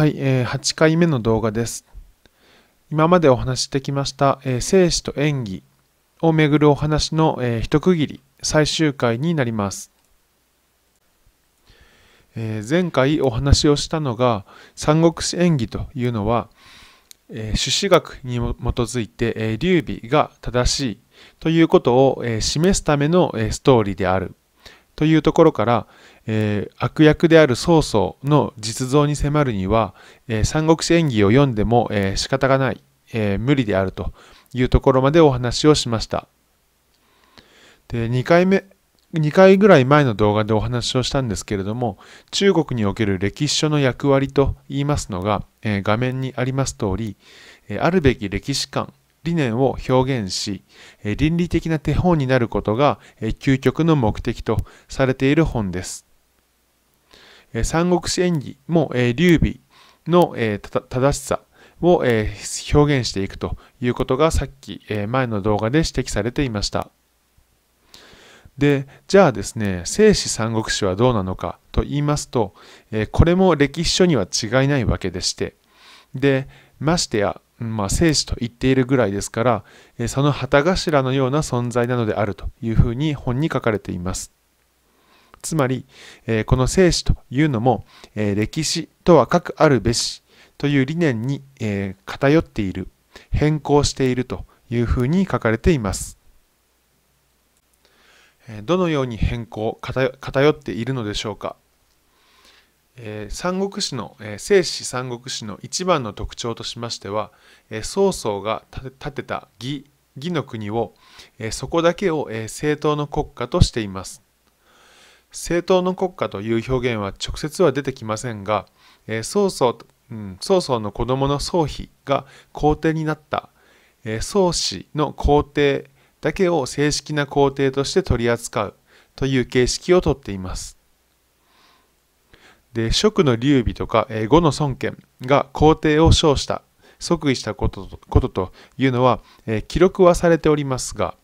はい、えー、8回目の動画です。今までお話してきました、えー、生死と演技をめぐるお話の、えー、一区切り、最終回になります。えー、前回お話をしたのが、三国志演技というのは、えー、朱子学に基づいて、えー、劉備が正しいということを、えー、示すための、えー、ストーリーである。というところから、えー、悪役である曹操の実像に迫るには、えー、三国志演義を読んでも、えー、仕方がない、え無理であるというところまでお話をしました。で2回目2回ぐらい前の動画でお話をしたんですけれども中国における歴史書の役割と言いますのが、え画面にあります通り、えあるべき歴史観理念を表現し、倫理的な手本になることが究極の目的とされている本です。三国志演義も劉備の正しさを表現していくということがさっき前の動画で指摘されていました。でじゃあですね正史三国志はどうなのかと言いますとこれも歴史書には違いないわけでしてでましてやまあ、生死と言っているぐらいですから、その旗頭のような存在なのであるというふうに本に書かれています。つまり、この生死というのも、歴史とはくあるべしという理念に偏っている、変更しているというふうに書かれています。どのように変更、偏っているのでしょうか。えー、三国志の、えー、聖史三国志の一番の特徴としましては、え曹操が建てた義義の国を、えそこだけを、え正当の国家としています。正当の国家という表現は直接は出てきませんが、え曹操、うん、曹操の子供の曹丕が皇帝になった、え曹氏の皇帝だけを正式な皇帝として取り扱うという形式をとっています。で蜀の劉備とか、え呉の孫権が皇帝を称した即位したことというのは、えー、記録はされておりますが、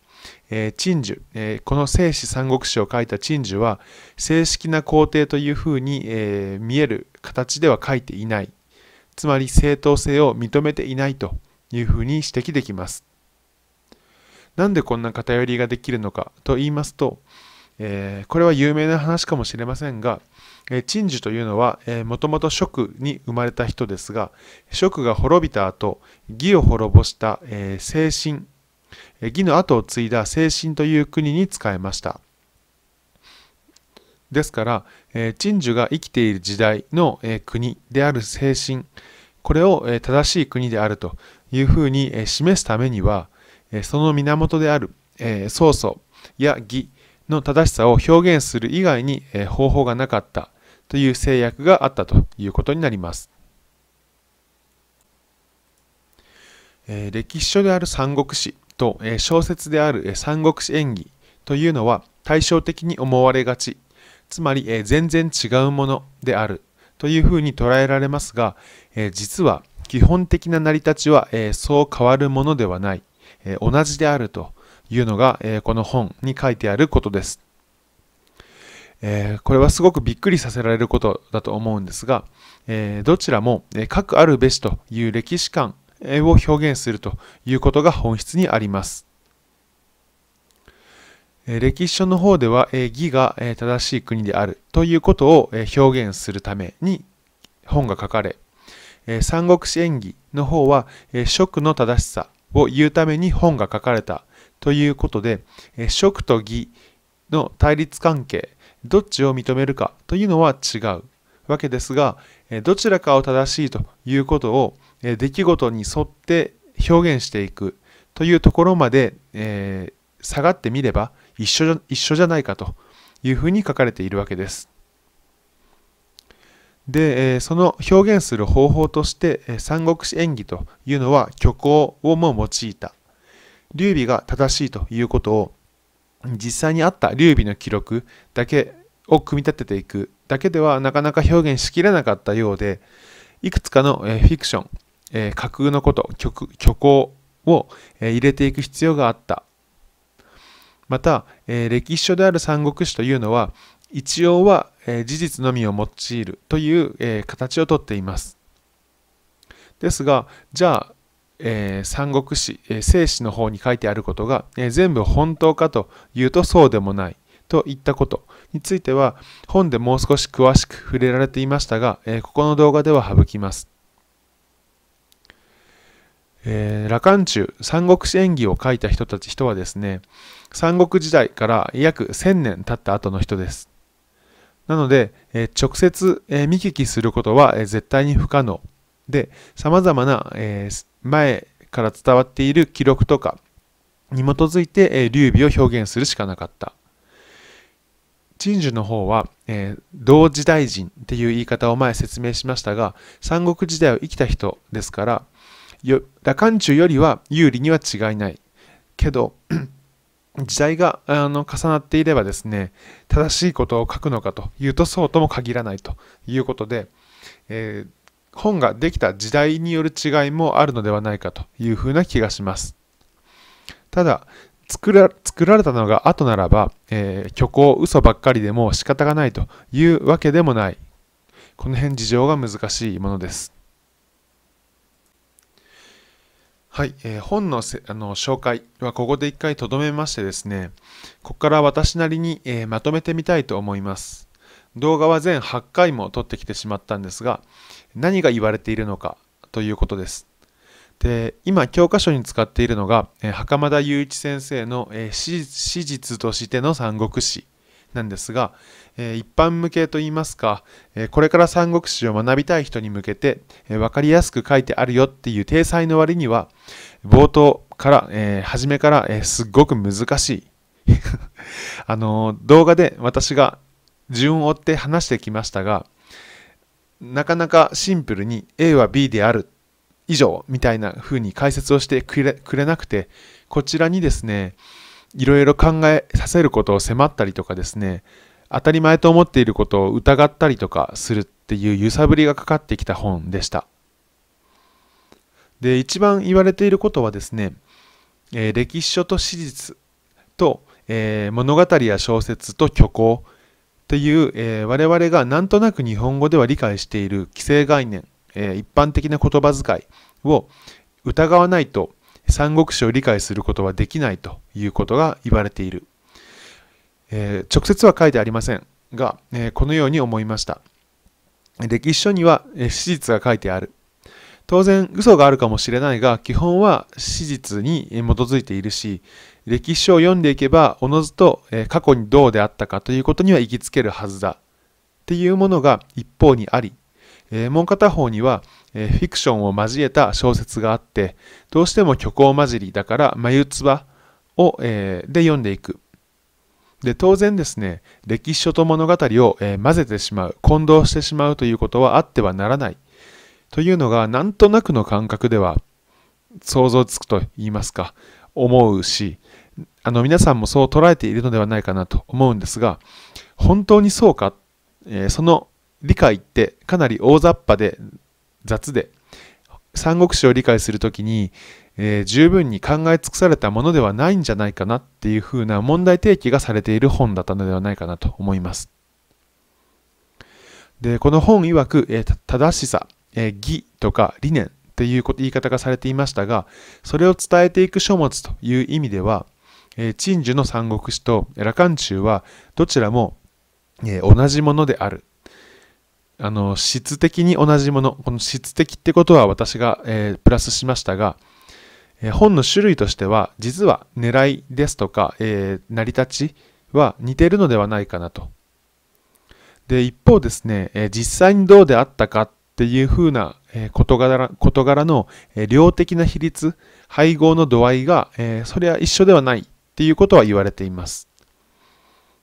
えー、陳寿、えー、この聖史三国史を書いた陳寿は正式な皇帝というふうに、えー、見える形では書いていないつまり正当性を認めていないというふうに指摘できますなんでこんな偏りができるのかと言いますとえー、これは有名な話かもしれませんが、えー、陳というのは、えー、もともと蜀に生まれた人ですが、蜀が滅びた後、義を滅ぼした、えー、精神、義の後を継いだ精神という国に仕えました。ですから、えー、陳が生きている時代の、えー、国である精神、これを、えー、正しい国であるというふうに、えー、示すためには、えー、その源である、えー、曹操や義の正しさを表現する以外に方法がなかったという制約があったということになります。歴史書である三国志と小説である三国志演義というのは対照的に思われがちつまり全然違うものであるというふうに捉えられますが実は基本的な成り立ちはそう変わるものではない同じであるというのが、えこの本に書いてあることです。えこれはすごくびっくりさせられることだと思うんですが、えどちらも、え核あるべしという歴史観を表現するということが本質にあります。歴史書の方では義が正しい国であるということを表現するために本が書かれ三国志演義の方は職の正しさを言うために本が書かれたということで、食と義の対立関係、どっちを認めるかというのは違うわけですが、どちらかを正しいということを出来事に沿って表現していくというところまで、えー、下がってみれば一緒一緒じゃないかというふうに書かれているわけです。で、その表現する方法として、三国志演義というのは虚構をも用いた劉備が正しいということを実際にあった劉備の記録だけを組み立てていくだけではなかなか表現しきれなかったようでいくつかのフィクション、え架空のこと虚構を入れていく必要があったまた、え歴史書である三国志というのは一応は、え事実のみを用いるという、え形をとっていますですがじゃあえー、三国史、えー、正史の方に書いてあることが、えー、全部本当かというとそうでもないといったことについては本でもう少し詳しく触れられていましたが、えー、ここの動画では省きます。え羅漢中三国志演義を書いた人たち人はですね三国時代から約1000年経った後の人ですなので、え直接、え見聞きすることは、え絶対に不可能で、様々な、えー、前から伝わっている記録とかに基づいて、えー、劉備を表現するしかなかった。陳寿の方は、えー、同時代人っていう言い方を前説明しましたが、三国時代を生きた人ですから、羅漢中よりは有利には違いない。けど、時代があの重なっていればですね、正しいことを書くのかというとそうとも限らないということで、えー、本ができた時代による違いもあるのではないかというふうな気がします。ただ作ら作られたのが後ならば、えー、虚構嘘ばっかりでも仕方がないというわけでもないこの辺事情が難しいものです。はい、えー、本のせあの紹介はここで一回とどめましてですねここから私なりに、えー、まとめてみたいと思います。動画は全8回も撮ってきてしまったんですが何が言われているのかということですで今教科書に使っているのが袴田雄一先生の、え史実としての三国史なんですが、え一般向けといいますか、えこれから三国志を学びたい人に向けて、え分かりやすく書いてあるよっていう体裁の割には冒頭から、え初めから、えすっごく難しい あの動画で私が順を追って話してきましたがなかなかシンプルに A は B である以上みたいな風に解説をしてくれくれなくてこちらにですねいろいろ考えさせることを迫ったりとかですね当たり前と思っていることを疑ったりとかするっていう揺さぶりがかかってきた本でしたで一番言われていることはですね、えー、歴史書と史実と、えー、物語や小説と虚構という、えー、我々がなんとなく日本語では理解している既成概念、えー、一般的な言葉遣いを疑わないと三国志を理解することはできないということが言われている、えー、直接は書いてありませんが、えこのように思いました歴史書には史実が書いてある当然嘘があるかもしれないが基本は史実に基づいているし歴史書を読んでいけばおのずと過去にどうであったかということには行きつけるはずだっていうものが一方にありもう片方にはフィクションを交えた小説があってどうしても虚構混じりだから眉唾をで読んでいくで当然ですね歴史書と物語を混ぜてしまう混同してしまうということはあってはならないというのがなんとなくの感覚では想像つくと言いますか思うしあの皆さんもそう捉えているのではないかなと思うんですが本当にそうか、えー、その理解ってかなり大雑把で雑で三国志を理解する時に、えー、十分に考え尽くされたものではないんじゃないかなっていうふうな問題提起がされている本だったのではないかなと思います。でこの本曰く、えー、正しさえー、義とか理念っていう言い方がされていましたが、それを伝えていく書物という意味では、えー、陳樹の三国志と羅漢中はどちらも、えー、同じものである。あの、質的に同じもの。この質的ってことは私が、えー、プラスしましたが、え本の種類としては、実は狙いですとか、え成り立ちは似てるのではないかなと。で、一方ですね、え実際にどうであったかっっていうふうな事柄事柄の量的な比率、配合の度合いが、えー、それは一緒ではないっていうことは言われています。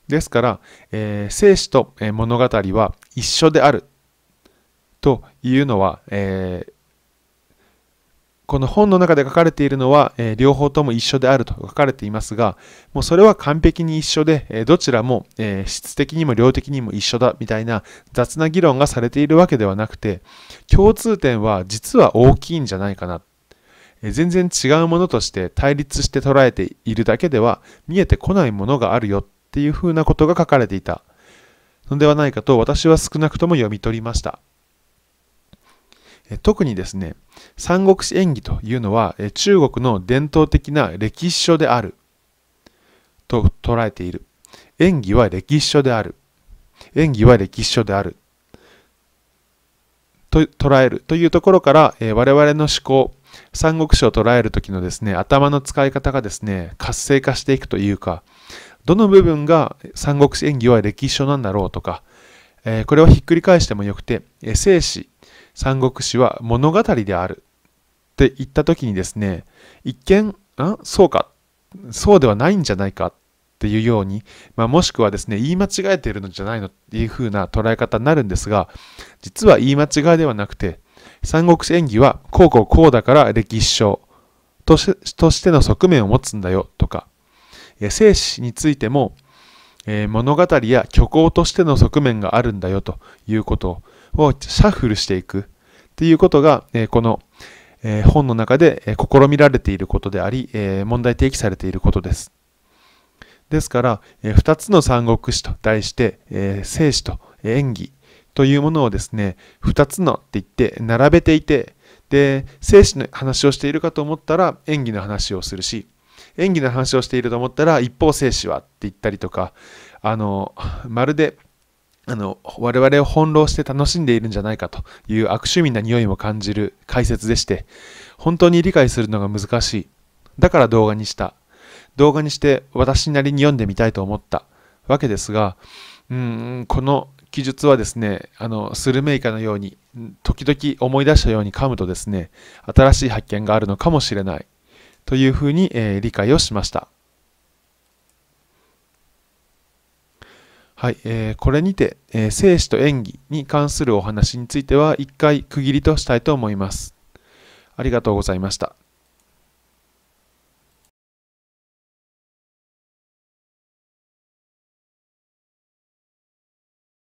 ですから、えー、生死と物語は一緒であるというのは、えー、この本の中で書かれているのは、え両方とも一緒であると書かれていますが、もうそれは完璧に一緒で、えどちらも、え質的にも量的にも一緒だみたいな雑な議論がされているわけではなくて、共通点は実は大きいんじゃないかな。え全然違うものとして対立して捉えているだけでは見えてこないものがあるよっていうふうなことが書かれていたのではないかと私は少なくとも読み取りました。特にですね三国志演義というのは中国の伝統的な歴史書であると捉えている演技は歴史書である演技は歴史書であると捉えるというところから、え我々の思考三国志を捉える時のですね頭の使い方がですね活性化していくというかどの部分が三国志演義は歴史書なんだろうとか、えこれをひっくり返してもよくて、え生死三国志は物語であるって言った時にですね一見あそうかそうではないんじゃないかっていうように、まあ、もしくはですね言い間違えているのじゃないのっていう風な捉え方になるんですが実は言い間違いではなくて三国志演義はこうこうこうだから歴史書としての側面を持つんだよとか生死についても、えー、物語や虚構としての側面があるんだよということををシャッフルしていくっていうことが、えこの、え本の中で試みられていることであり、え問題提起されていることです。ですから、え2つの三国史と題して、え生死と演技というものをですね、2つのって言って並べていて、で、生死の話をしているかと思ったら演技の話をするし、演技の話をしていると思ったら一方生死はって言ったりとかあのまるであの、我々を翻弄して楽しんでいるんじゃないかという悪趣味な匂いも感じる解説でして、本当に理解するのが難しい。だから動画にした。動画にして私なりに読んでみたいと思ったわけですが、うん、この記述はですね、あの、スルメイカのように、時々思い出したように噛むとですね、新しい発見があるのかもしれない。というふうに、えー、理解をしました。はい、えー、これにて、えー、生死と演技に関するお話については一回区切りとしたいと思います。ありがとうございました。